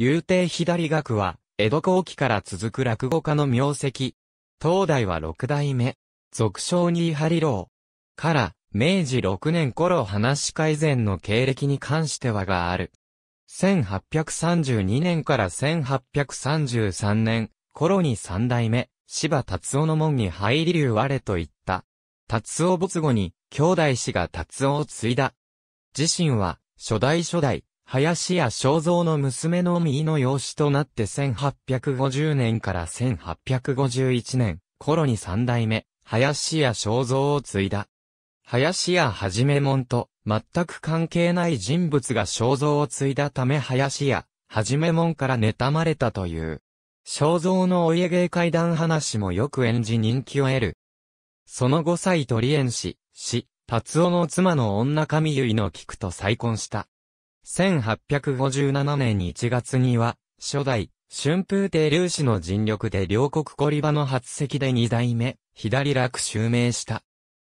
竜帝左学は、江戸後期から続く落語家の名跡。東大は六代目。俗称に張郎。から、明治六年頃話改善の経歴に関してはがある。1832年から1833年頃に三代目、芝達夫の門に入り流我れと言った。達夫没後に、兄弟氏が達夫を継いだ。自身は、初代初代、林家正蔵の娘のみの養子となって1850年から1851年頃に三代目、林家正蔵を継いだ。林家はじめもんと全く関係ない人物が正蔵を継いだため林家、はじめもんから妬まれたという。正蔵のお家芸怪談話もよく演じ人気を得る。その後と離縁し、死、達夫の妻の女神結の菊と再婚した。1857年1月には、初代、春風亭隆氏の尽力で両国コリバの発席で二代目、左楽襲名した。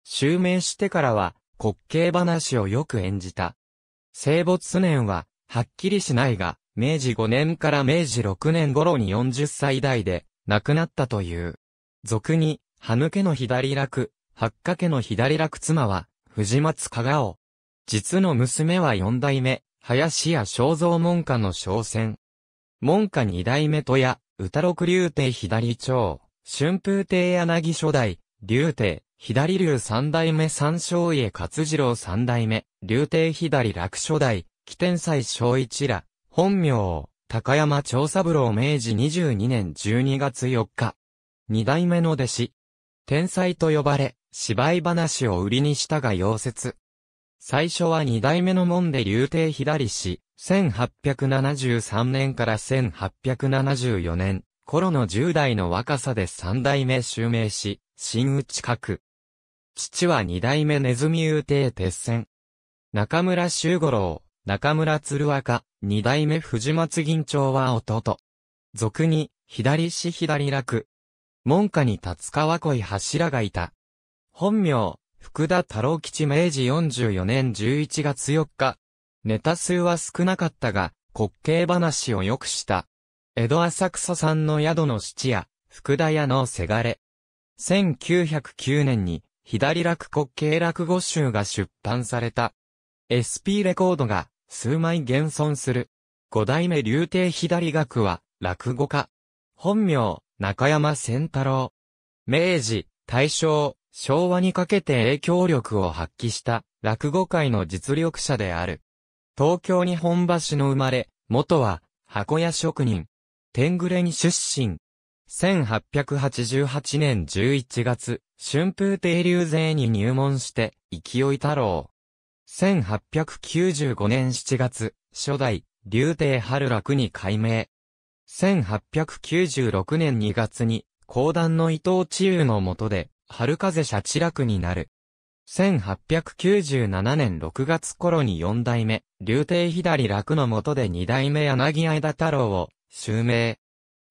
襲名してからは、滑稽話をよく演じた。生没年は、はっきりしないが、明治5年から明治6年頃に40歳代で、亡くなったという。俗に、歯抜けの左楽、八掛けの左楽妻は、藤松加賀を。実の娘は四代目、林家正蔵門下の商船。門下二代目とや、歌六竜亭左長、春風亭柳初代、竜亭、左竜三代目三章家勝次郎三代目、竜亭左楽初代、起天才小一ら、本名、高山長三郎明治22年12月4日。二代目の弟子。天才と呼ばれ、芝居話を売りにしたが溶接。最初は二代目の門で竜帝左氏、1873年から1874年、頃の10代の若さで三代目襲名し、新内閣。父は二代目ネズミ竜帝鉄線。中村修五郎、中村鶴若、二代目藤松銀長は弟。俗に、左氏左楽。門下に立川恋柱がいた。本名、福田太郎吉明治44年11月4日。ネタ数は少なかったが、滑稽話をよくした。江戸浅草さんの宿の質屋、福田屋のせがれ。1909年に、左楽滑稽落語集が出版された。SP レコードが、数枚現存する。五代目竜亭左学は、落語家。本名、中山千太郎。明治、大正、昭和にかけて影響力を発揮した落語界の実力者である。東京日本橋の生まれ、元は箱屋職人。天狗れに出身。1888年11月、春風亭流税に入門して、勢い太郎。1895年7月、初代、流亭春楽に改名。1896年2月に、講談の伊藤千優の下で、春風社知楽になる。1897年6月頃に四代目、竜亭左楽の下で二代目柳間太郎を、襲名。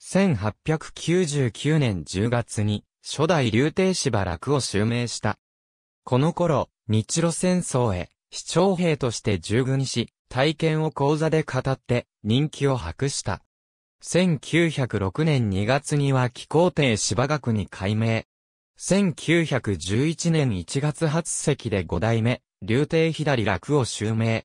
1899年10月に、初代竜亭芝楽を襲名した。この頃、日露戦争へ、市長兵として従軍し、体験を講座で語って人気を博した。1906年2月には気候亭芝学に改名、1911年1月初席で五代目、竜亭左楽を襲名。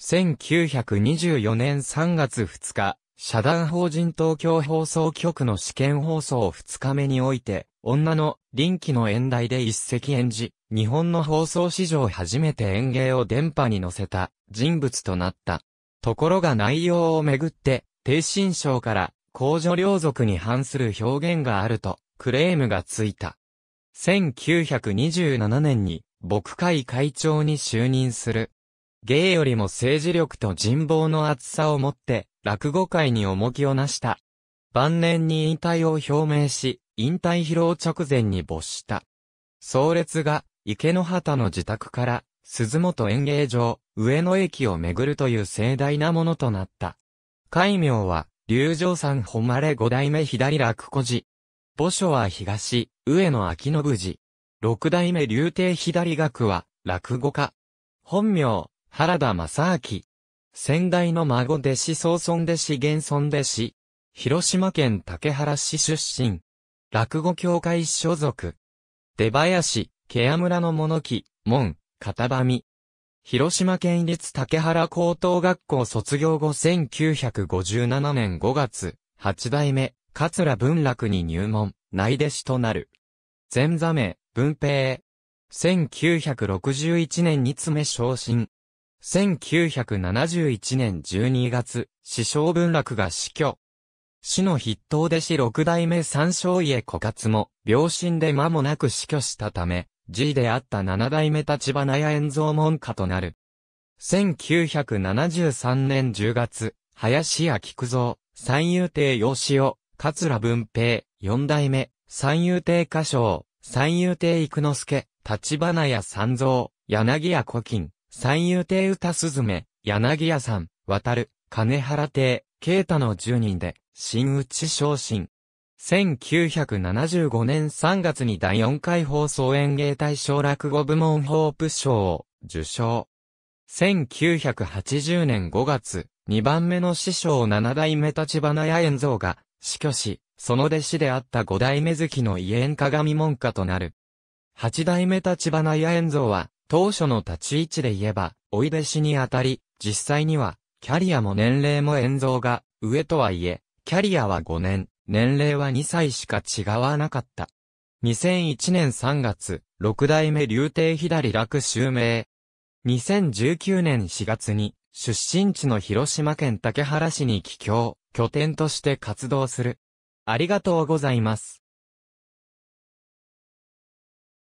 1924年3月2日、社団法人東京放送局の試験放送2日目において、女の臨機の演題で一席演じ、日本の放送史上初めて演芸を電波に乗せた人物となった。ところが内容をめぐって、低心症から公女良族に反する表現があると、クレームがついた。1927年に、牧会会長に就任する。芸よりも政治力と人望の厚さを持って、落語界に重きをなした。晩年に引退を表明し、引退披露直前に没した。壮列が、池の畑の自宅から、鈴本演芸場、上野駅を巡るという盛大なものとなった。戒名は、龍城山誉れ五代目左落古寺。墓所は東、上野秋信寺。六代目竜亭左学は、落語家。本名、原田正明。先代の孫弟子宗孫弟子玄孫弟子。広島県竹原市出身。落語協会所属。出林、ケア村の物木、門、片網。広島県立竹原高等学校卒業後1957年5月、八代目、桂文楽に入門、内弟子となる。前座名、文平。1961年に詰め昇進。1971年12月、師匠文楽が死去。死の筆頭弟子六代目三将家枯渇も、病身で間もなく死去したため、G であった七代目立花屋円蔵門下となる。1973年10月、林家菊蔵、三遊亭養子を、桂文平、四代目、三遊亭歌唱、三遊亭育之助、立花屋三蔵、柳屋古今、三遊亭歌すめ、柳屋さん、渡る、金原亭、慶太の十人で、新内昇進。1975年3月に第4回放送演芸大賞落語部門ホープ賞を受賞。1980年5月、2番目の師匠7代目立花屋炎蔵が死去し、その弟子であった五代目月の家縁鏡門下となる。八代目立花屋炎像は、当初の立ち位置で言えば、おい弟子にあたり、実際には、キャリアも年齢も炎蔵が、上とはいえ、キャリアは5年、年齢は2歳しか違わなかった。2001年3月、六代目竜帝左楽襲名。2019年4月に、出身地の広島県竹原市に帰郷。拠点として活動する。ありがとうございます。